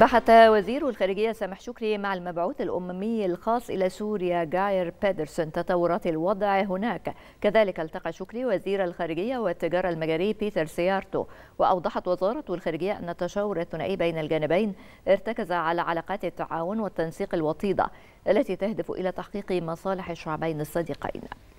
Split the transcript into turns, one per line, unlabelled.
بحث وزير الخارجية سامح شكري مع المبعوث الأممي الخاص إلى سوريا جاير بيدرسون تطورات الوضع هناك كذلك التقى شكري وزير الخارجية والتجارة المجري بيتر سيارتو وأوضحت وزارة الخارجية أن التشاور الثنائي بين الجانبين ارتكز على علاقات التعاون والتنسيق الوطيدة التي تهدف إلى تحقيق مصالح الشعبين الصديقين